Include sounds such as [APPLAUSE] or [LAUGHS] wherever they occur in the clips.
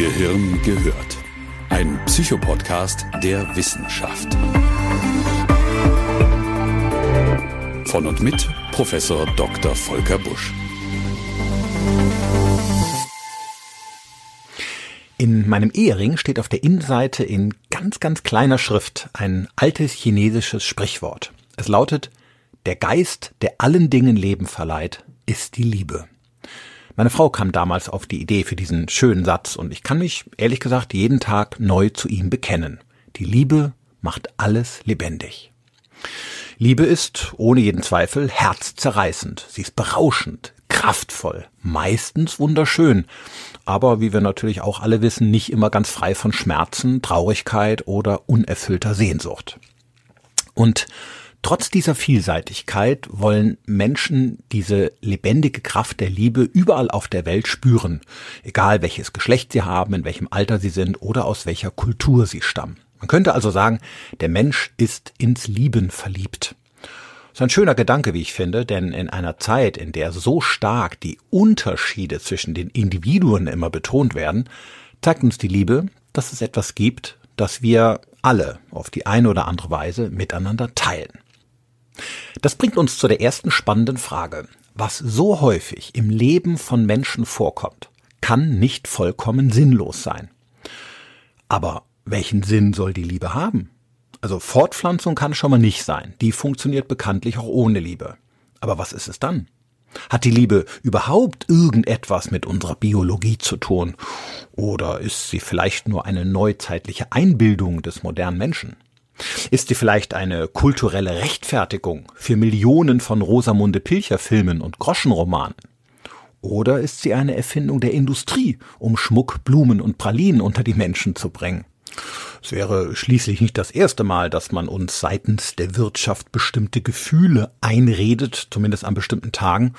Gehirn gehört. Ein Psychopodcast der Wissenschaft. Von und mit Professor Dr. Volker Busch. In meinem Ehering steht auf der Innenseite in ganz, ganz kleiner Schrift ein altes chinesisches Sprichwort. Es lautet, der Geist, der allen Dingen Leben verleiht, ist die Liebe. Meine Frau kam damals auf die Idee für diesen schönen Satz und ich kann mich ehrlich gesagt jeden Tag neu zu ihm bekennen. Die Liebe macht alles lebendig. Liebe ist, ohne jeden Zweifel, herzzerreißend. Sie ist berauschend, kraftvoll, meistens wunderschön, aber wie wir natürlich auch alle wissen, nicht immer ganz frei von Schmerzen, Traurigkeit oder unerfüllter Sehnsucht. Und Trotz dieser Vielseitigkeit wollen Menschen diese lebendige Kraft der Liebe überall auf der Welt spüren, egal welches Geschlecht sie haben, in welchem Alter sie sind oder aus welcher Kultur sie stammen. Man könnte also sagen, der Mensch ist ins Lieben verliebt. Das ist ein schöner Gedanke, wie ich finde, denn in einer Zeit, in der so stark die Unterschiede zwischen den Individuen immer betont werden, zeigt uns die Liebe, dass es etwas gibt, das wir alle auf die eine oder andere Weise miteinander teilen. Das bringt uns zu der ersten spannenden Frage. Was so häufig im Leben von Menschen vorkommt, kann nicht vollkommen sinnlos sein. Aber welchen Sinn soll die Liebe haben? Also Fortpflanzung kann schon mal nicht sein. Die funktioniert bekanntlich auch ohne Liebe. Aber was ist es dann? Hat die Liebe überhaupt irgendetwas mit unserer Biologie zu tun? Oder ist sie vielleicht nur eine neuzeitliche Einbildung des modernen Menschen? Ist sie vielleicht eine kulturelle Rechtfertigung für Millionen von Rosamunde Pilcher Filmen und Groschenromanen? Oder ist sie eine Erfindung der Industrie, um Schmuck, Blumen und Pralinen unter die Menschen zu bringen? Es wäre schließlich nicht das erste Mal, dass man uns seitens der Wirtschaft bestimmte Gefühle einredet, zumindest an bestimmten Tagen,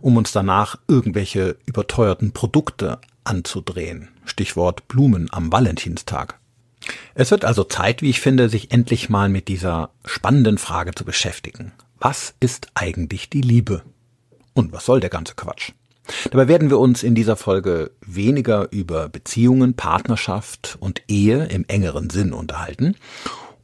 um uns danach irgendwelche überteuerten Produkte anzudrehen. Stichwort Blumen am Valentinstag. Es wird also Zeit, wie ich finde, sich endlich mal mit dieser spannenden Frage zu beschäftigen. Was ist eigentlich die Liebe? Und was soll der ganze Quatsch? Dabei werden wir uns in dieser Folge weniger über Beziehungen, Partnerschaft und Ehe im engeren Sinn unterhalten.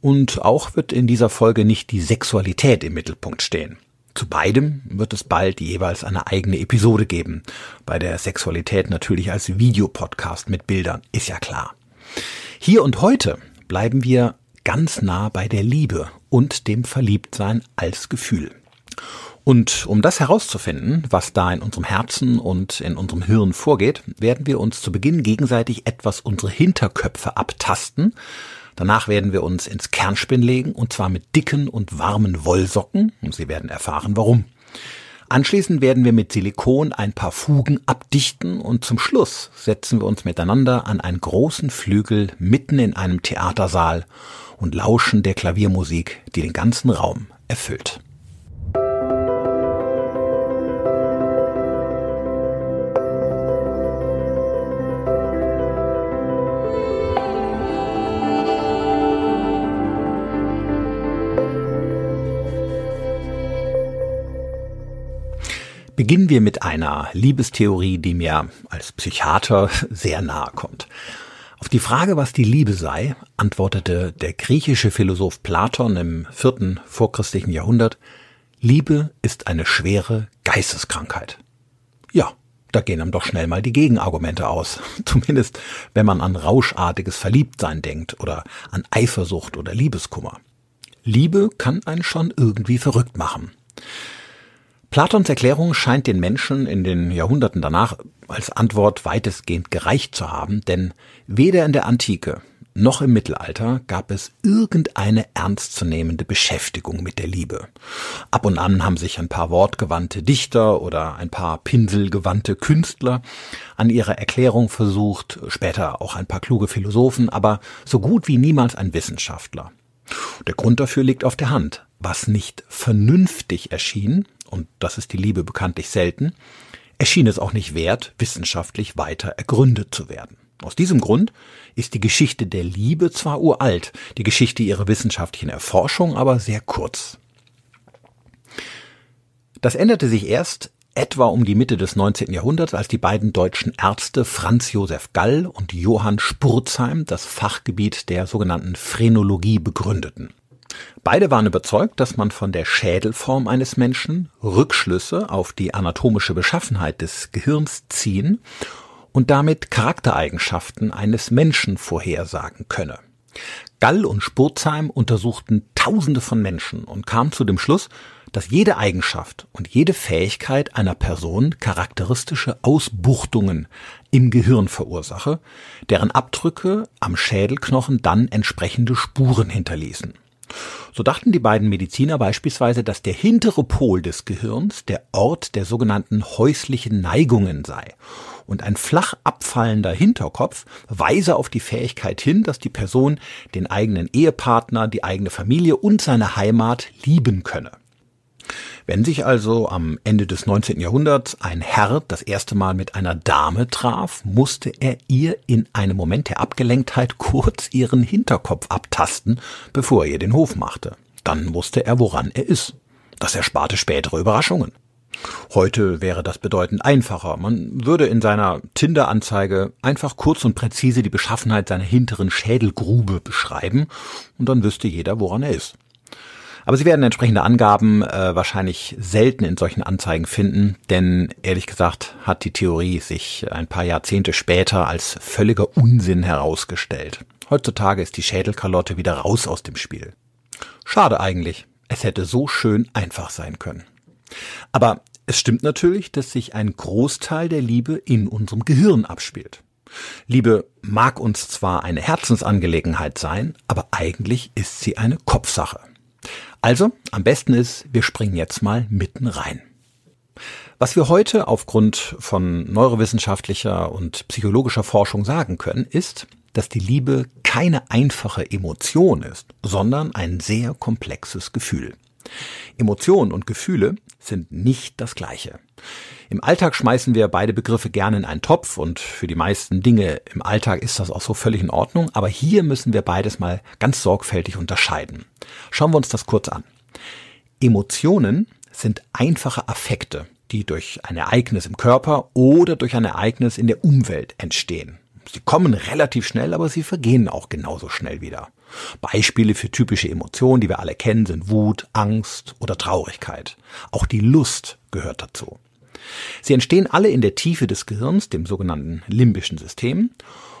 Und auch wird in dieser Folge nicht die Sexualität im Mittelpunkt stehen. Zu beidem wird es bald jeweils eine eigene Episode geben. Bei der Sexualität natürlich als Videopodcast mit Bildern, ist ja klar. Hier und heute bleiben wir ganz nah bei der Liebe und dem Verliebtsein als Gefühl. Und um das herauszufinden, was da in unserem Herzen und in unserem Hirn vorgeht, werden wir uns zu Beginn gegenseitig etwas unsere Hinterköpfe abtasten. Danach werden wir uns ins Kernspinn legen und zwar mit dicken und warmen Wollsocken und Sie werden erfahren warum. Anschließend werden wir mit Silikon ein paar Fugen abdichten und zum Schluss setzen wir uns miteinander an einen großen Flügel mitten in einem Theatersaal und lauschen der Klaviermusik, die den ganzen Raum erfüllt. Beginnen wir mit einer Liebestheorie, die mir als Psychiater sehr nahe kommt. Auf die Frage, was die Liebe sei, antwortete der griechische Philosoph Platon im vierten vorchristlichen Jahrhundert, Liebe ist eine schwere Geisteskrankheit. Ja, da gehen einem doch schnell mal die Gegenargumente aus. [LAUGHS] Zumindest, wenn man an rauschartiges Verliebtsein denkt oder an Eifersucht oder Liebeskummer. Liebe kann einen schon irgendwie verrückt machen. Platons Erklärung scheint den Menschen in den Jahrhunderten danach als Antwort weitestgehend gereicht zu haben, denn weder in der Antike noch im Mittelalter gab es irgendeine ernstzunehmende Beschäftigung mit der Liebe. Ab und an haben sich ein paar wortgewandte Dichter oder ein paar pinselgewandte Künstler an ihrer Erklärung versucht, später auch ein paar kluge Philosophen, aber so gut wie niemals ein Wissenschaftler. Der Grund dafür liegt auf der Hand. Was nicht vernünftig erschien, und das ist die Liebe bekanntlich selten, erschien es auch nicht wert, wissenschaftlich weiter ergründet zu werden. Aus diesem Grund ist die Geschichte der Liebe zwar uralt, die Geschichte ihrer wissenschaftlichen Erforschung aber sehr kurz. Das änderte sich erst etwa um die Mitte des 19. Jahrhunderts, als die beiden deutschen Ärzte Franz Josef Gall und Johann Spurzheim das Fachgebiet der sogenannten Phrenologie begründeten. Beide waren überzeugt, dass man von der Schädelform eines Menschen Rückschlüsse auf die anatomische Beschaffenheit des Gehirns ziehen und damit Charaktereigenschaften eines Menschen vorhersagen könne. Gall und Spurzheim untersuchten Tausende von Menschen und kamen zu dem Schluss, dass jede Eigenschaft und jede Fähigkeit einer Person charakteristische Ausbuchtungen im Gehirn verursache, deren Abdrücke am Schädelknochen dann entsprechende Spuren hinterließen. So dachten die beiden Mediziner beispielsweise, dass der hintere Pol des Gehirns der Ort der sogenannten häuslichen Neigungen sei und ein flach abfallender Hinterkopf weise auf die Fähigkeit hin, dass die Person den eigenen Ehepartner, die eigene Familie und seine Heimat lieben könne. Wenn sich also am Ende des 19. Jahrhunderts ein Herr das erste Mal mit einer Dame traf, musste er ihr in einem Moment der Abgelenktheit kurz ihren Hinterkopf abtasten, bevor er ihr den Hof machte. Dann wusste er, woran er ist. Das ersparte spätere Überraschungen. Heute wäre das bedeutend einfacher. Man würde in seiner Tinder-Anzeige einfach kurz und präzise die Beschaffenheit seiner hinteren Schädelgrube beschreiben und dann wüsste jeder, woran er ist. Aber Sie werden entsprechende Angaben äh, wahrscheinlich selten in solchen Anzeigen finden, denn ehrlich gesagt hat die Theorie sich ein paar Jahrzehnte später als völliger Unsinn herausgestellt. Heutzutage ist die Schädelkalotte wieder raus aus dem Spiel. Schade eigentlich. Es hätte so schön einfach sein können. Aber es stimmt natürlich, dass sich ein Großteil der Liebe in unserem Gehirn abspielt. Liebe mag uns zwar eine Herzensangelegenheit sein, aber eigentlich ist sie eine Kopfsache. Also, am besten ist, wir springen jetzt mal mitten rein. Was wir heute aufgrund von neurowissenschaftlicher und psychologischer Forschung sagen können, ist, dass die Liebe keine einfache Emotion ist, sondern ein sehr komplexes Gefühl. Emotionen und Gefühle sind nicht das gleiche. Im Alltag schmeißen wir beide Begriffe gerne in einen Topf und für die meisten Dinge im Alltag ist das auch so völlig in Ordnung, aber hier müssen wir beides mal ganz sorgfältig unterscheiden. Schauen wir uns das kurz an. Emotionen sind einfache Affekte, die durch ein Ereignis im Körper oder durch ein Ereignis in der Umwelt entstehen. Sie kommen relativ schnell, aber sie vergehen auch genauso schnell wieder. Beispiele für typische Emotionen, die wir alle kennen, sind Wut, Angst oder Traurigkeit. Auch die Lust gehört dazu. Sie entstehen alle in der Tiefe des Gehirns, dem sogenannten limbischen System,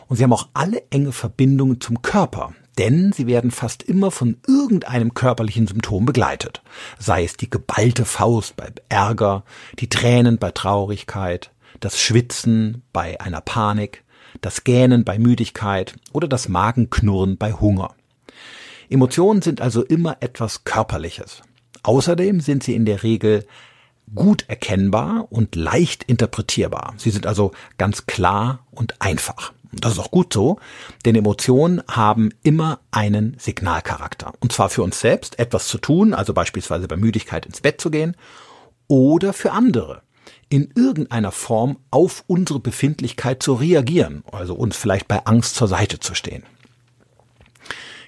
und sie haben auch alle enge Verbindungen zum Körper, denn sie werden fast immer von irgendeinem körperlichen Symptom begleitet, sei es die geballte Faust bei Ärger, die Tränen bei Traurigkeit, das Schwitzen bei einer Panik, das Gähnen bei Müdigkeit oder das Magenknurren bei Hunger. Emotionen sind also immer etwas Körperliches. Außerdem sind sie in der Regel gut erkennbar und leicht interpretierbar. Sie sind also ganz klar und einfach. Und das ist auch gut so, denn Emotionen haben immer einen Signalcharakter. Und zwar für uns selbst, etwas zu tun, also beispielsweise bei Müdigkeit ins Bett zu gehen, oder für andere, in irgendeiner Form auf unsere Befindlichkeit zu reagieren, also uns vielleicht bei Angst zur Seite zu stehen.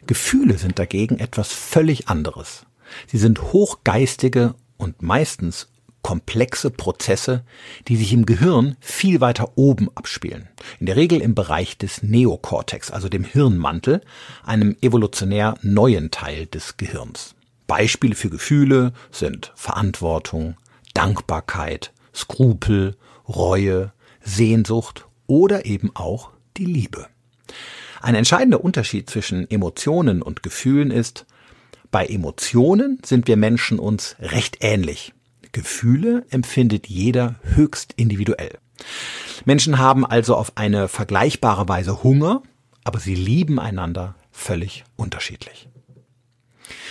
Gefühle sind dagegen etwas völlig anderes. Sie sind hochgeistige und meistens komplexe Prozesse, die sich im Gehirn viel weiter oben abspielen. In der Regel im Bereich des Neokortex, also dem Hirnmantel, einem evolutionär neuen Teil des Gehirns. Beispiele für Gefühle sind Verantwortung, Dankbarkeit, Skrupel, Reue, Sehnsucht oder eben auch die Liebe. Ein entscheidender Unterschied zwischen Emotionen und Gefühlen ist, bei Emotionen sind wir Menschen uns recht ähnlich. Gefühle empfindet jeder höchst individuell. Menschen haben also auf eine vergleichbare Weise Hunger, aber sie lieben einander völlig unterschiedlich.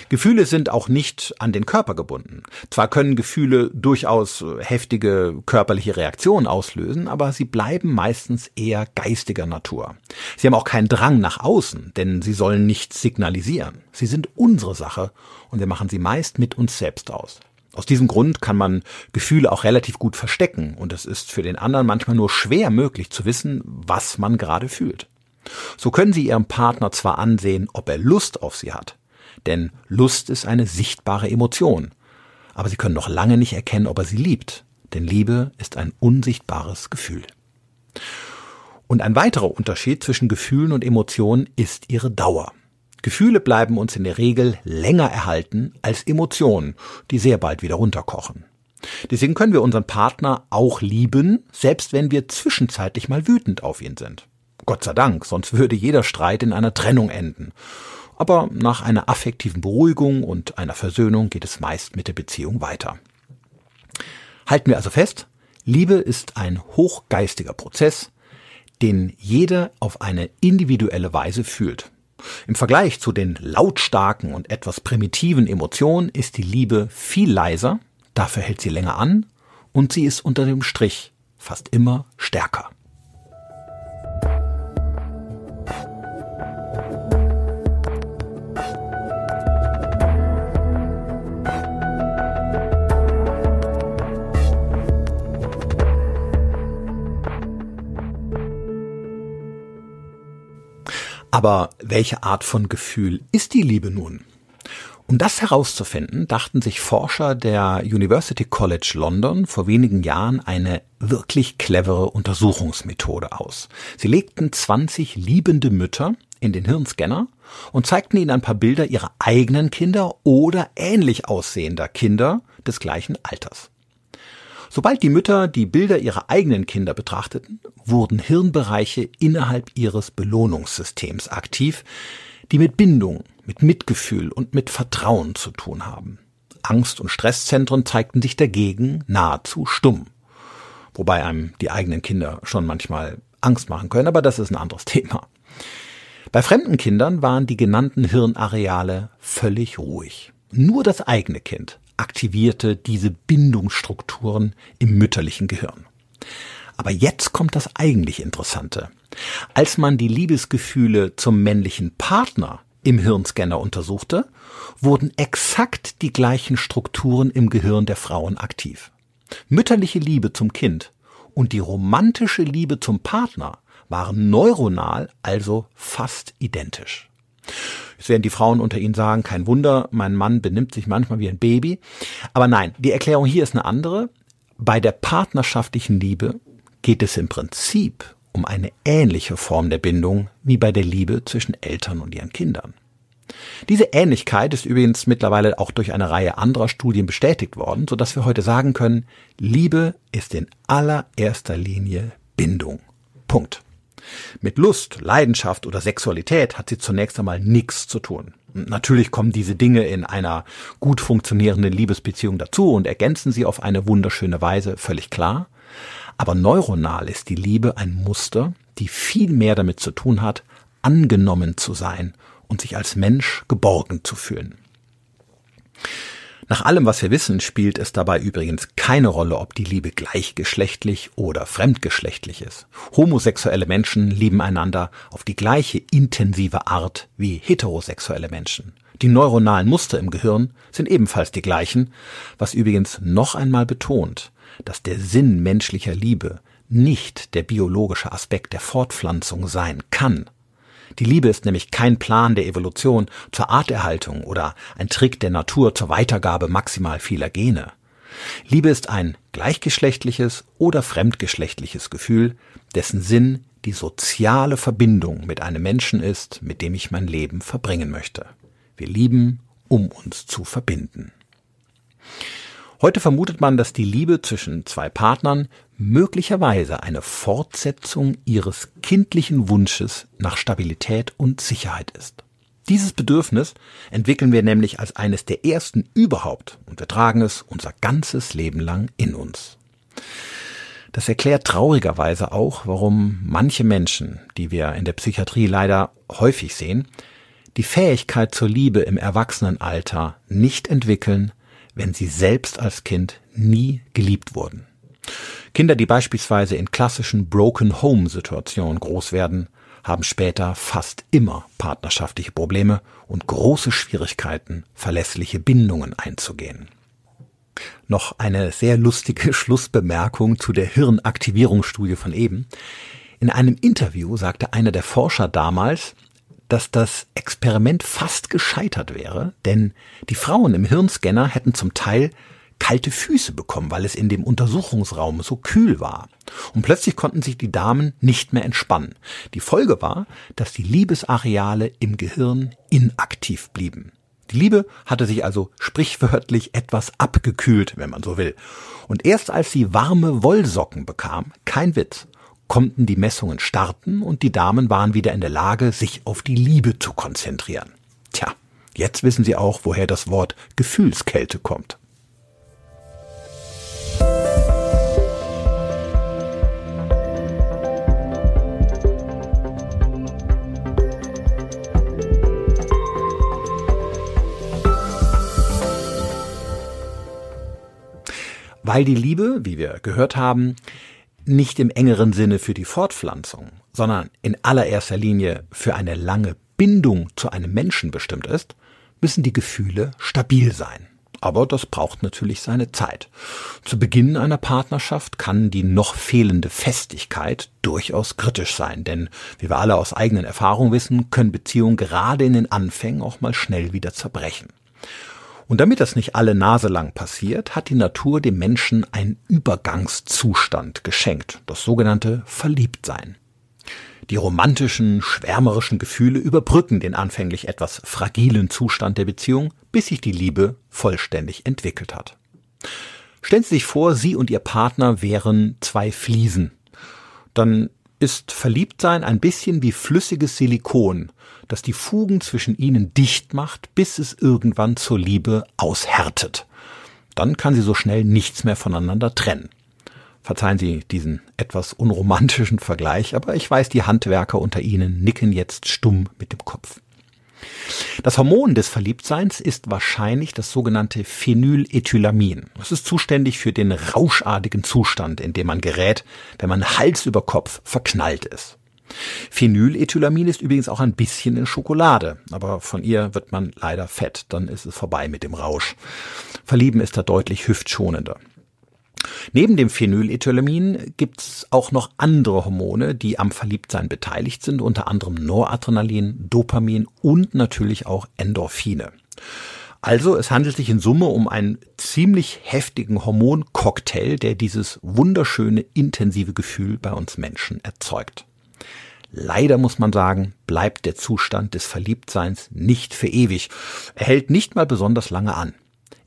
Gefühle sind auch nicht an den Körper gebunden. Zwar können Gefühle durchaus äh, heftige körperliche Reaktionen auslösen, aber sie bleiben meistens eher geistiger Natur. Sie haben auch keinen Drang nach außen, denn sie sollen nichts signalisieren. Sie sind unsere Sache und wir machen sie meist mit uns selbst aus. Aus diesem Grund kann man Gefühle auch relativ gut verstecken und es ist für den anderen manchmal nur schwer möglich zu wissen, was man gerade fühlt. So können Sie Ihrem Partner zwar ansehen, ob er Lust auf Sie hat, denn Lust ist eine sichtbare Emotion. Aber sie können noch lange nicht erkennen, ob er sie liebt, denn Liebe ist ein unsichtbares Gefühl. Und ein weiterer Unterschied zwischen Gefühlen und Emotionen ist ihre Dauer. Gefühle bleiben uns in der Regel länger erhalten als Emotionen, die sehr bald wieder runterkochen. Deswegen können wir unseren Partner auch lieben, selbst wenn wir zwischenzeitlich mal wütend auf ihn sind. Gott sei Dank, sonst würde jeder Streit in einer Trennung enden. Aber nach einer affektiven Beruhigung und einer Versöhnung geht es meist mit der Beziehung weiter. Halten wir also fest, Liebe ist ein hochgeistiger Prozess, den jeder auf eine individuelle Weise fühlt. Im Vergleich zu den lautstarken und etwas primitiven Emotionen ist die Liebe viel leiser, dafür hält sie länger an und sie ist unter dem Strich fast immer stärker. Aber welche Art von Gefühl ist die Liebe nun? Um das herauszufinden, dachten sich Forscher der University College London vor wenigen Jahren eine wirklich clevere Untersuchungsmethode aus. Sie legten 20 liebende Mütter in den Hirnscanner und zeigten ihnen ein paar Bilder ihrer eigenen Kinder oder ähnlich aussehender Kinder des gleichen Alters. Sobald die Mütter die Bilder ihrer eigenen Kinder betrachteten, wurden Hirnbereiche innerhalb ihres Belohnungssystems aktiv, die mit Bindung, mit Mitgefühl und mit Vertrauen zu tun haben. Angst- und Stresszentren zeigten sich dagegen nahezu stumm. Wobei einem die eigenen Kinder schon manchmal Angst machen können, aber das ist ein anderes [LAUGHS] Thema. Bei fremden Kindern waren die genannten Hirnareale völlig ruhig. Nur das eigene Kind aktivierte diese Bindungsstrukturen im mütterlichen Gehirn. Aber jetzt kommt das eigentlich Interessante. Als man die Liebesgefühle zum männlichen Partner im Hirnscanner untersuchte, wurden exakt die gleichen Strukturen im Gehirn der Frauen aktiv. Mütterliche Liebe zum Kind und die romantische Liebe zum Partner waren neuronal also fast identisch. Das werden die Frauen unter Ihnen sagen, kein Wunder, mein Mann benimmt sich manchmal wie ein Baby. Aber nein, die Erklärung hier ist eine andere. Bei der partnerschaftlichen Liebe geht es im Prinzip um eine ähnliche Form der Bindung wie bei der Liebe zwischen Eltern und ihren Kindern. Diese Ähnlichkeit ist übrigens mittlerweile auch durch eine Reihe anderer Studien bestätigt worden, so dass wir heute sagen können, Liebe ist in allererster Linie Bindung. Punkt. Mit Lust, Leidenschaft oder Sexualität hat sie zunächst einmal nichts zu tun. natürlich kommen diese Dinge in einer gut funktionierenden Liebesbeziehung dazu und ergänzen sie auf eine wunderschöne Weise, völlig klar. Aber neuronal ist die Liebe ein Muster, die viel mehr damit zu tun hat, angenommen zu sein und sich als Mensch geborgen zu fühlen. Nach allem, was wir wissen, spielt es dabei übrigens keine Rolle, ob die Liebe gleichgeschlechtlich oder fremdgeschlechtlich ist. Homosexuelle Menschen lieben einander auf die gleiche intensive Art wie heterosexuelle Menschen. Die neuronalen Muster im Gehirn sind ebenfalls die gleichen, was übrigens noch einmal betont, dass der Sinn menschlicher Liebe nicht der biologische Aspekt der Fortpflanzung sein kann, die Liebe ist nämlich kein Plan der Evolution zur Arterhaltung oder ein Trick der Natur zur Weitergabe maximal vieler Gene. Liebe ist ein gleichgeschlechtliches oder fremdgeschlechtliches Gefühl, dessen Sinn die soziale Verbindung mit einem Menschen ist, mit dem ich mein Leben verbringen möchte. Wir lieben, um uns zu verbinden. Heute vermutet man, dass die Liebe zwischen zwei Partnern möglicherweise eine Fortsetzung ihres kindlichen Wunsches nach Stabilität und Sicherheit ist. Dieses Bedürfnis entwickeln wir nämlich als eines der ersten überhaupt und wir tragen es unser ganzes Leben lang in uns. Das erklärt traurigerweise auch, warum manche Menschen, die wir in der Psychiatrie leider häufig sehen, die Fähigkeit zur Liebe im Erwachsenenalter nicht entwickeln, wenn sie selbst als Kind nie geliebt wurden. Kinder, die beispielsweise in klassischen Broken-Home-Situationen groß werden, haben später fast immer partnerschaftliche Probleme und große Schwierigkeiten, verlässliche Bindungen einzugehen. Noch eine sehr lustige [LAUGHS] Schlussbemerkung zu der Hirnaktivierungsstudie von eben. In einem Interview sagte einer der Forscher damals, dass das Experiment fast gescheitert wäre, denn die Frauen im Hirnscanner hätten zum Teil kalte Füße bekommen, weil es in dem Untersuchungsraum so kühl war. Und plötzlich konnten sich die Damen nicht mehr entspannen. Die Folge war, dass die Liebesareale im Gehirn inaktiv blieben. Die Liebe hatte sich also sprichwörtlich etwas abgekühlt, wenn man so will. Und erst als sie warme Wollsocken bekam, kein Witz, konnten die Messungen starten und die Damen waren wieder in der Lage, sich auf die Liebe zu konzentrieren. Tja, jetzt wissen Sie auch, woher das Wort Gefühlskälte kommt. Weil die Liebe, wie wir gehört haben, nicht im engeren Sinne für die Fortpflanzung, sondern in allererster Linie für eine lange Bindung zu einem Menschen bestimmt ist, müssen die Gefühle stabil sein. Aber das braucht natürlich seine Zeit. Zu Beginn einer Partnerschaft kann die noch fehlende Festigkeit durchaus kritisch sein, denn wie wir alle aus eigenen Erfahrungen wissen, können Beziehungen gerade in den Anfängen auch mal schnell wieder zerbrechen. Und damit das nicht alle Nase lang passiert, hat die Natur dem Menschen einen Übergangszustand geschenkt, das sogenannte Verliebtsein. Die romantischen, schwärmerischen Gefühle überbrücken den anfänglich etwas fragilen Zustand der Beziehung, bis sich die Liebe vollständig entwickelt hat. Stellen Sie sich vor, Sie und Ihr Partner wären zwei Fliesen. Dann ist Verliebtsein ein bisschen wie flüssiges Silikon, das die Fugen zwischen ihnen dicht macht, bis es irgendwann zur Liebe aushärtet. Dann kann sie so schnell nichts mehr voneinander trennen. Verzeihen Sie diesen etwas unromantischen Vergleich, aber ich weiß, die Handwerker unter Ihnen nicken jetzt stumm mit dem Kopf. Das Hormon des Verliebtseins ist wahrscheinlich das sogenannte Phenylethylamin. Es ist zuständig für den rauschartigen Zustand, in dem man gerät, wenn man Hals über Kopf verknallt ist. Phenylethylamin ist übrigens auch ein bisschen in Schokolade, aber von ihr wird man leider fett, dann ist es vorbei mit dem Rausch. Verlieben ist da deutlich hüftschonender. Neben dem Phenylethylamin gibt's auch noch andere Hormone, die am Verliebtsein beteiligt sind, unter anderem Noradrenalin, Dopamin und natürlich auch Endorphine. Also es handelt sich in Summe um einen ziemlich heftigen Hormoncocktail, der dieses wunderschöne, intensive Gefühl bei uns Menschen erzeugt. Leider muss man sagen, bleibt der Zustand des Verliebtseins nicht für ewig. Er hält nicht mal besonders lange an.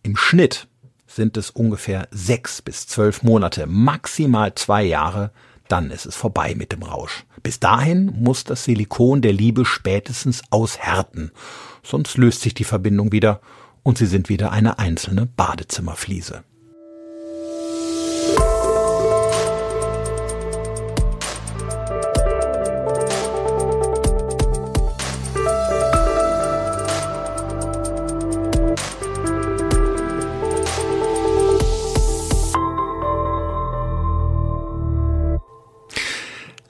Im Schnitt sind es ungefähr sechs bis zwölf Monate, maximal zwei Jahre, dann ist es vorbei mit dem Rausch. Bis dahin muss das Silikon der Liebe spätestens aushärten, sonst löst sich die Verbindung wieder und sie sind wieder eine einzelne Badezimmerfliese.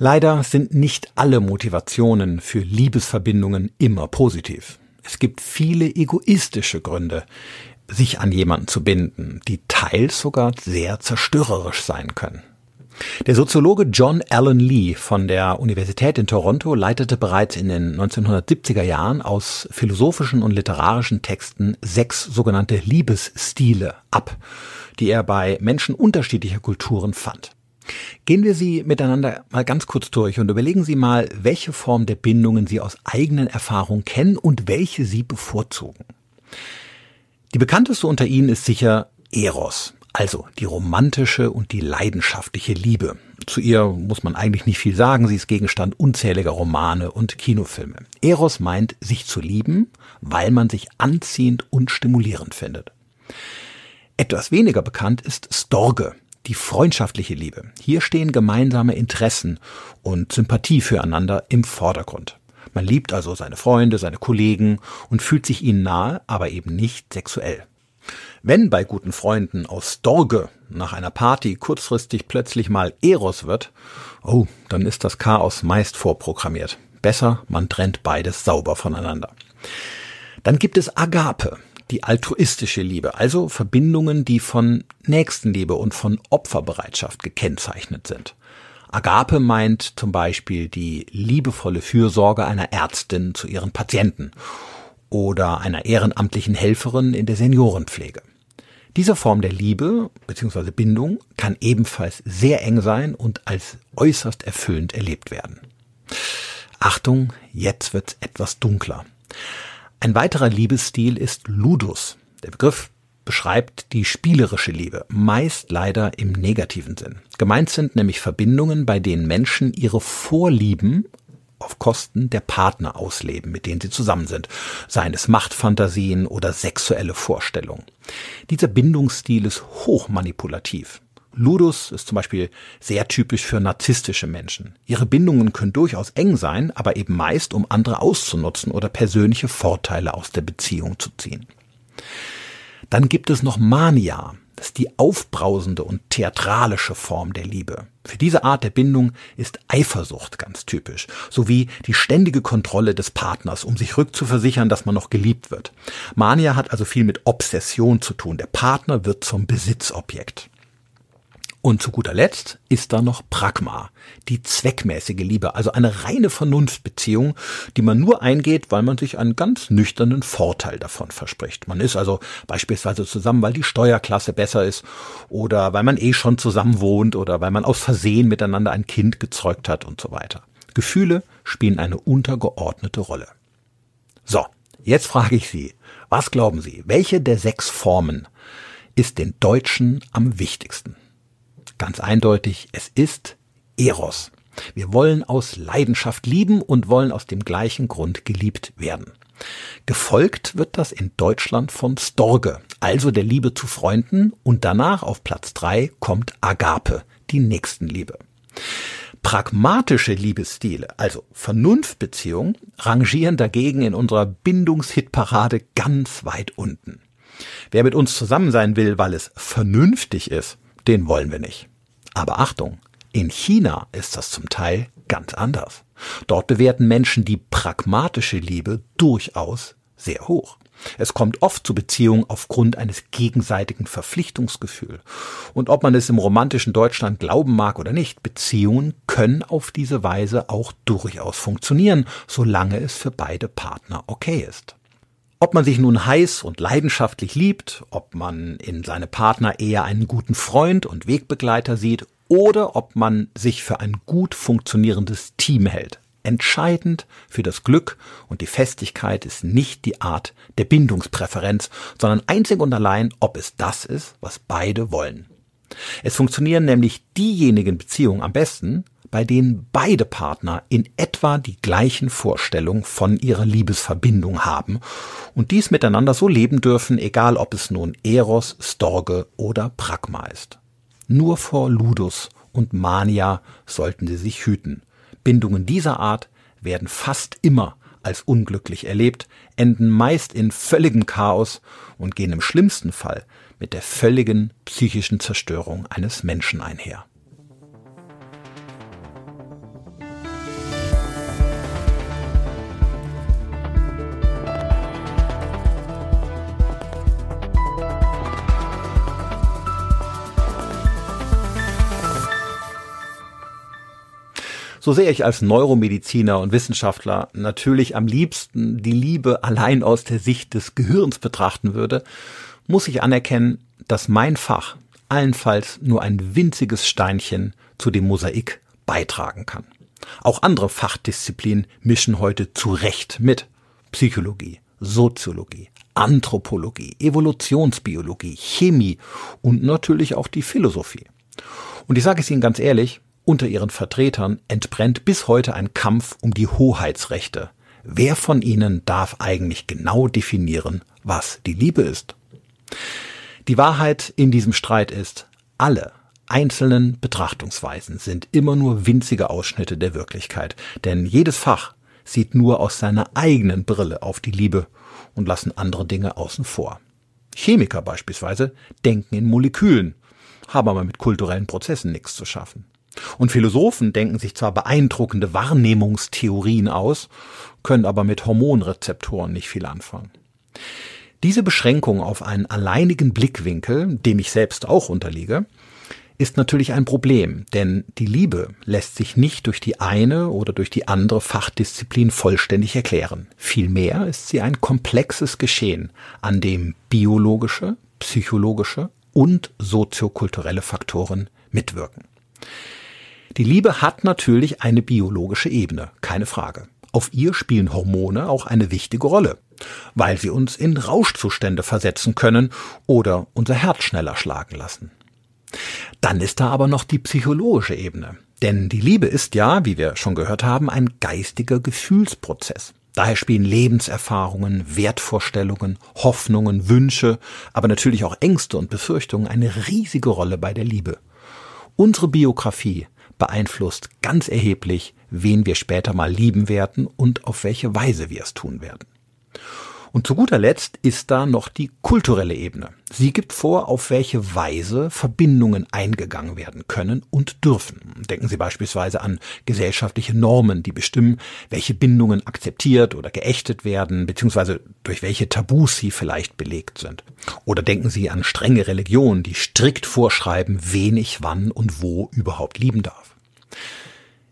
Leider sind nicht alle Motivationen für Liebesverbindungen immer positiv. Es gibt viele egoistische Gründe, sich an jemanden zu binden, die teils sogar sehr zerstörerisch sein können. Der Soziologe John Allen Lee von der Universität in Toronto leitete bereits in den 1970er Jahren aus philosophischen und literarischen Texten sechs sogenannte Liebesstile ab, die er bei Menschen unterschiedlicher Kulturen fand. Gehen wir sie miteinander mal ganz kurz durch und überlegen Sie mal, welche Form der Bindungen Sie aus eigenen Erfahrungen kennen und welche Sie bevorzugen. Die bekannteste unter Ihnen ist sicher Eros, also die romantische und die leidenschaftliche Liebe. Zu ihr muss man eigentlich nicht viel sagen, sie ist Gegenstand unzähliger Romane und Kinofilme. Eros meint, sich zu lieben, weil man sich anziehend und stimulierend findet. Etwas weniger bekannt ist Storge, die freundschaftliche Liebe. Hier stehen gemeinsame Interessen und Sympathie füreinander im Vordergrund. Man liebt also seine Freunde, seine Kollegen und fühlt sich ihnen nahe, aber eben nicht sexuell. Wenn bei guten Freunden aus Dorge nach einer Party kurzfristig plötzlich mal Eros wird, oh, dann ist das Chaos meist vorprogrammiert. Besser, man trennt beides sauber voneinander. Dann gibt es Agape die altruistische Liebe, also Verbindungen, die von Nächstenliebe und von Opferbereitschaft gekennzeichnet sind. Agape meint zum Beispiel die liebevolle Fürsorge einer Ärztin zu ihren Patienten oder einer ehrenamtlichen Helferin in der Seniorenpflege. Diese Form der Liebe bzw. Bindung kann ebenfalls sehr eng sein und als äußerst erfüllend erlebt werden. Achtung, jetzt wird's etwas dunkler. Ein weiterer Liebesstil ist Ludus. Der Begriff beschreibt die spielerische Liebe, meist leider im negativen Sinn. Gemeint sind nämlich Verbindungen, bei denen Menschen ihre Vorlieben auf Kosten der Partner ausleben, mit denen sie zusammen sind, seien es Machtfantasien oder sexuelle Vorstellungen. Dieser Bindungsstil ist hochmanipulativ. Ludus ist zum Beispiel sehr typisch für narzisstische Menschen. Ihre Bindungen können durchaus eng sein, aber eben meist, um andere auszunutzen oder persönliche Vorteile aus der Beziehung zu ziehen. Dann gibt es noch Mania. Das ist die aufbrausende und theatralische Form der Liebe. Für diese Art der Bindung ist Eifersucht ganz typisch, sowie die ständige Kontrolle des Partners, um sich rückzuversichern, dass man noch geliebt wird. Mania hat also viel mit Obsession zu tun. Der Partner wird zum Besitzobjekt. Und zu guter Letzt ist da noch Pragma, die zweckmäßige Liebe, also eine reine Vernunftbeziehung, die man nur eingeht, weil man sich einen ganz nüchternen Vorteil davon verspricht. Man ist also beispielsweise zusammen, weil die Steuerklasse besser ist oder weil man eh schon zusammen wohnt oder weil man aus Versehen miteinander ein Kind gezeugt hat und so weiter. Gefühle spielen eine untergeordnete Rolle. So, jetzt frage ich Sie, was glauben Sie, welche der sechs Formen ist den Deutschen am wichtigsten? ganz eindeutig, es ist Eros. Wir wollen aus Leidenschaft lieben und wollen aus dem gleichen Grund geliebt werden. Gefolgt wird das in Deutschland von Storge, also der Liebe zu Freunden, und danach auf Platz drei kommt Agape, die Nächstenliebe. Pragmatische Liebesstile, also Vernunftbeziehungen, rangieren dagegen in unserer Bindungshitparade ganz weit unten. Wer mit uns zusammen sein will, weil es vernünftig ist, den wollen wir nicht. Aber Achtung, in China ist das zum Teil ganz anders. Dort bewerten Menschen die pragmatische Liebe durchaus sehr hoch. Es kommt oft zu Beziehungen aufgrund eines gegenseitigen Verpflichtungsgefühls. Und ob man es im romantischen Deutschland glauben mag oder nicht, Beziehungen können auf diese Weise auch durchaus funktionieren, solange es für beide Partner okay ist. Ob man sich nun heiß und leidenschaftlich liebt, ob man in seine Partner eher einen guten Freund und Wegbegleiter sieht oder ob man sich für ein gut funktionierendes Team hält. Entscheidend für das Glück und die Festigkeit ist nicht die Art der Bindungspräferenz, sondern einzig und allein, ob es das ist, was beide wollen. Es funktionieren nämlich diejenigen Beziehungen am besten, bei denen beide Partner in etwa die gleichen Vorstellungen von ihrer Liebesverbindung haben und dies miteinander so leben dürfen, egal ob es nun Eros, Storge oder Pragma ist. Nur vor Ludus und Mania sollten sie sich hüten. Bindungen dieser Art werden fast immer als unglücklich erlebt, enden meist in völligem Chaos und gehen im schlimmsten Fall mit der völligen psychischen Zerstörung eines Menschen einher. So sehr ich als Neuromediziner und Wissenschaftler natürlich am liebsten die Liebe allein aus der Sicht des Gehirns betrachten würde, muss ich anerkennen, dass mein Fach allenfalls nur ein winziges Steinchen zu dem Mosaik beitragen kann. Auch andere Fachdisziplinen mischen heute zu Recht mit. Psychologie, Soziologie, Anthropologie, Evolutionsbiologie, Chemie und natürlich auch die Philosophie. Und ich sage es Ihnen ganz ehrlich, unter ihren Vertretern entbrennt bis heute ein Kampf um die Hoheitsrechte. Wer von ihnen darf eigentlich genau definieren, was die Liebe ist? Die Wahrheit in diesem Streit ist, alle einzelnen Betrachtungsweisen sind immer nur winzige Ausschnitte der Wirklichkeit, denn jedes Fach sieht nur aus seiner eigenen Brille auf die Liebe und lassen andere Dinge außen vor. Chemiker beispielsweise denken in Molekülen, haben aber mit kulturellen Prozessen nichts zu schaffen. Und Philosophen denken sich zwar beeindruckende Wahrnehmungstheorien aus, können aber mit Hormonrezeptoren nicht viel anfangen. Diese Beschränkung auf einen alleinigen Blickwinkel, dem ich selbst auch unterliege, ist natürlich ein Problem, denn die Liebe lässt sich nicht durch die eine oder durch die andere Fachdisziplin vollständig erklären. Vielmehr ist sie ein komplexes Geschehen, an dem biologische, psychologische und soziokulturelle Faktoren mitwirken. Die Liebe hat natürlich eine biologische Ebene, keine Frage. Auf ihr spielen Hormone auch eine wichtige Rolle, weil sie uns in Rauschzustände versetzen können oder unser Herz schneller schlagen lassen. Dann ist da aber noch die psychologische Ebene. Denn die Liebe ist ja, wie wir schon gehört haben, ein geistiger Gefühlsprozess. Daher spielen Lebenserfahrungen, Wertvorstellungen, Hoffnungen, Wünsche, aber natürlich auch Ängste und Befürchtungen eine riesige Rolle bei der Liebe. Unsere Biografie beeinflusst ganz erheblich, wen wir später mal lieben werden und auf welche Weise wir es tun werden. Und zu guter Letzt ist da noch die kulturelle Ebene. Sie gibt vor, auf welche Weise Verbindungen eingegangen werden können und dürfen. Denken Sie beispielsweise an gesellschaftliche Normen, die bestimmen, welche Bindungen akzeptiert oder geächtet werden, beziehungsweise durch welche Tabus sie vielleicht belegt sind. Oder denken Sie an strenge Religionen, die strikt vorschreiben, wen ich wann und wo überhaupt lieben darf.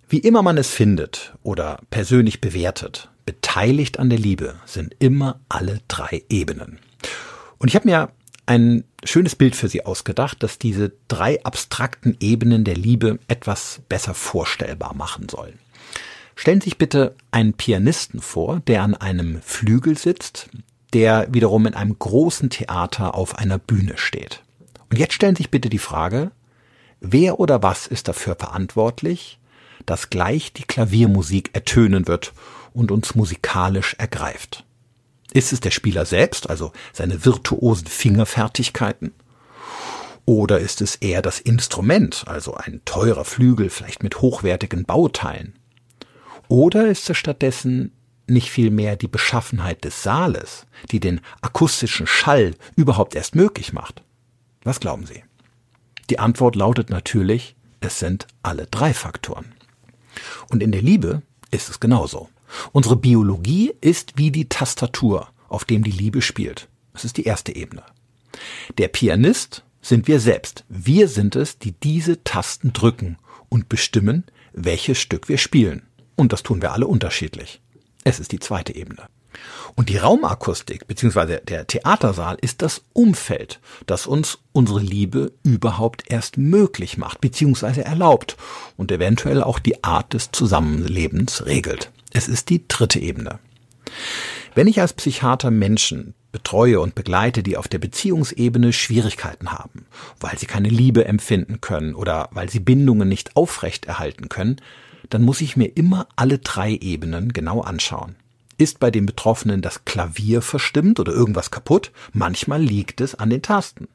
Wie immer man es findet oder persönlich bewertet, Beteiligt an der Liebe sind immer alle drei Ebenen. Und ich habe mir ein schönes Bild für Sie ausgedacht, das diese drei abstrakten Ebenen der Liebe etwas besser vorstellbar machen soll. Stellen Sie sich bitte einen Pianisten vor, der an einem Flügel sitzt, der wiederum in einem großen Theater auf einer Bühne steht. Und jetzt stellen Sie sich bitte die Frage, wer oder was ist dafür verantwortlich, dass gleich die Klaviermusik ertönen wird und uns musikalisch ergreift. Ist es der Spieler selbst, also seine virtuosen Fingerfertigkeiten? Oder ist es eher das Instrument, also ein teurer Flügel, vielleicht mit hochwertigen Bauteilen? Oder ist es stattdessen nicht vielmehr die Beschaffenheit des Saales, die den akustischen Schall überhaupt erst möglich macht? Was glauben Sie? Die Antwort lautet natürlich, es sind alle drei Faktoren. Und in der Liebe ist es genauso. Unsere Biologie ist wie die Tastatur, auf dem die Liebe spielt. Das ist die erste Ebene. Der Pianist sind wir selbst. Wir sind es, die diese Tasten drücken und bestimmen, welches Stück wir spielen. Und das tun wir alle unterschiedlich. Es ist die zweite Ebene. Und die Raumakustik beziehungsweise der Theatersaal ist das Umfeld, das uns unsere Liebe überhaupt erst möglich macht beziehungsweise erlaubt und eventuell auch die Art des Zusammenlebens regelt. Es ist die dritte Ebene. Wenn ich als Psychiater Menschen betreue und begleite, die auf der Beziehungsebene Schwierigkeiten haben, weil sie keine Liebe empfinden können oder weil sie Bindungen nicht aufrecht erhalten können, dann muss ich mir immer alle drei Ebenen genau anschauen. Ist bei den Betroffenen das Klavier verstimmt oder irgendwas kaputt? Manchmal liegt es an den Tasten.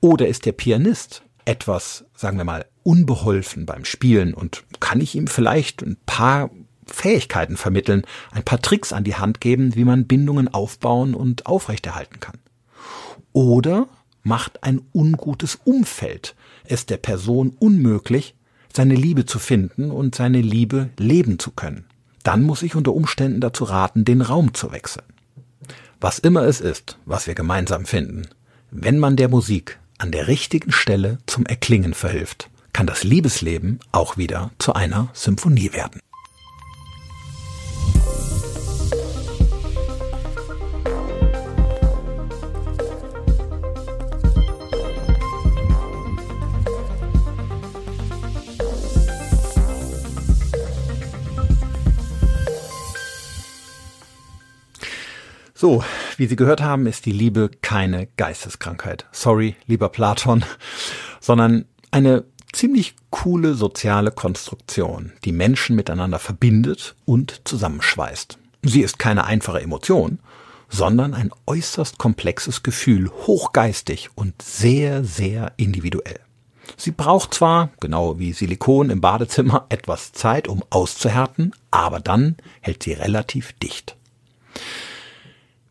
Oder ist der Pianist etwas, sagen wir mal, unbeholfen beim Spielen und kann ich ihm vielleicht ein paar Fähigkeiten vermitteln, ein paar Tricks an die Hand geben, wie man Bindungen aufbauen und aufrechterhalten kann. Oder macht ein ungutes Umfeld es der Person unmöglich, seine Liebe zu finden und seine Liebe leben zu können. Dann muss ich unter Umständen dazu raten, den Raum zu wechseln. Was immer es ist, was wir gemeinsam finden, wenn man der Musik an der richtigen Stelle zum Erklingen verhilft, kann das Liebesleben auch wieder zu einer Symphonie werden. So, wie Sie gehört haben, ist die Liebe keine Geisteskrankheit. Sorry, lieber Platon, [LAUGHS] sondern eine ziemlich coole soziale Konstruktion, die Menschen miteinander verbindet und zusammenschweißt. Sie ist keine einfache Emotion, sondern ein äußerst komplexes Gefühl, hochgeistig und sehr, sehr individuell. Sie braucht zwar, genau wie Silikon im Badezimmer, [LAUGHS] etwas Zeit, um auszuhärten, aber dann hält sie relativ dicht.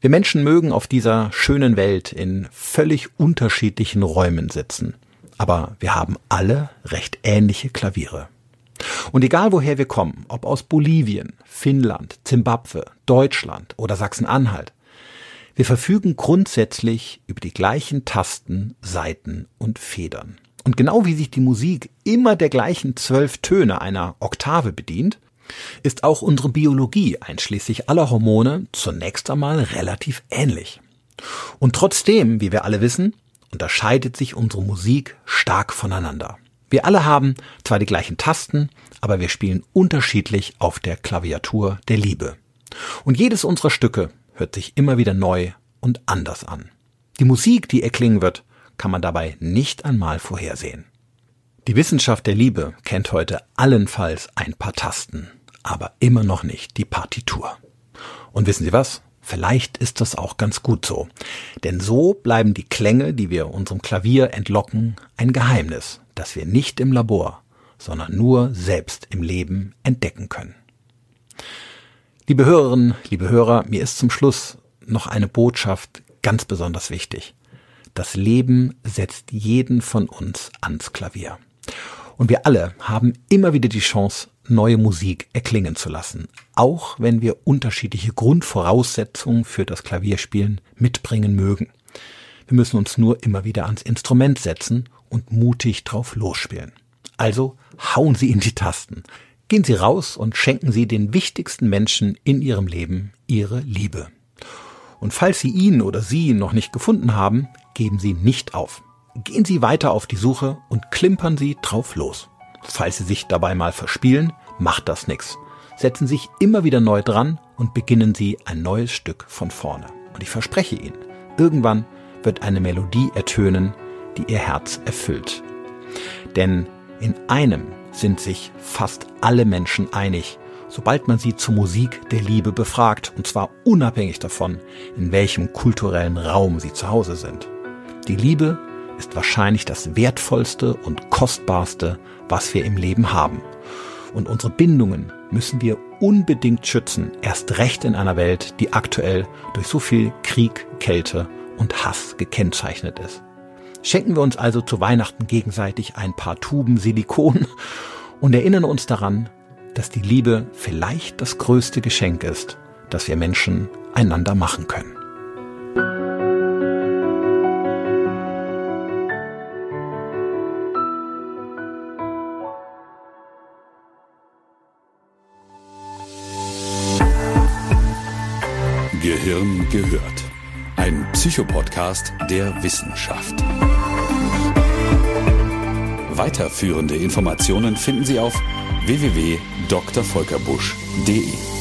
Wir Menschen mögen auf dieser schönen Welt in völlig unterschiedlichen Räumen sitzen, aber wir haben alle recht ähnliche Klaviere. Und egal woher wir kommen, ob aus Bolivien, Finnland, Zimbabwe, Deutschland oder Sachsen-Anhalt, wir verfügen grundsätzlich über die gleichen Tasten, Saiten und Federn. Und genau wie sich die Musik immer der gleichen zwölf Töne einer Oktave bedient, ist auch unsere Biologie einschließlich aller Hormone zunächst einmal relativ ähnlich. Und trotzdem, wie wir alle wissen, unterscheidet sich unsere Musik stark voneinander. Wir alle haben zwar die gleichen Tasten, aber wir spielen unterschiedlich auf der Klaviatur der Liebe. Und jedes unserer Stücke hört sich immer wieder neu und anders an. Die Musik, die erklingen wird, kann man dabei nicht einmal vorhersehen. Die Wissenschaft der Liebe kennt heute allenfalls ein paar Tasten, aber immer noch nicht die Partitur. Und wissen Sie was? Vielleicht ist das auch ganz gut so. Denn so bleiben die Klänge, die wir unserem Klavier entlocken, ein Geheimnis, das wir nicht im Labor, sondern nur selbst im Leben entdecken können. Liebe Hörerinnen, liebe Hörer, mir ist zum Schluss noch eine Botschaft ganz besonders wichtig. Das Leben setzt jeden von uns ans Klavier. Und wir alle haben immer wieder die Chance, neue Musik erklingen zu lassen, auch wenn wir unterschiedliche Grundvoraussetzungen für das Klavierspielen mitbringen mögen. Wir müssen uns nur immer wieder ans Instrument setzen und mutig drauf losspielen. Also hauen Sie in die Tasten. Gehen Sie raus und schenken Sie den wichtigsten Menschen in Ihrem Leben Ihre Liebe. Und falls Sie ihn oder sie noch nicht gefunden haben, geben Sie nicht auf. Gehen Sie weiter auf die Suche und klimpern Sie drauf los. Falls Sie sich dabei mal verspielen, macht das nichts. Setzen Sie sich immer wieder neu dran und beginnen Sie ein neues Stück von vorne. Und ich verspreche Ihnen, irgendwann wird eine Melodie ertönen, die Ihr Herz erfüllt. Denn in einem sind sich fast alle Menschen einig, sobald man sie zur Musik der Liebe befragt, und zwar unabhängig davon, in welchem kulturellen Raum sie zu Hause sind. Die Liebe ist wahrscheinlich das Wertvollste und Kostbarste, was wir im Leben haben. Und unsere Bindungen müssen wir unbedingt schützen, erst recht in einer Welt, die aktuell durch so viel Krieg, Kälte und Hass gekennzeichnet ist. Schenken wir uns also zu Weihnachten gegenseitig ein paar Tuben Silikon [LAUGHS] und erinnern uns daran, dass die Liebe vielleicht das größte Geschenk ist, das wir Menschen einander machen können. Gehirn gehört. Ein Psychopodcast der Wissenschaft. Weiterführende Informationen finden Sie auf www.drvolkerbusch.de.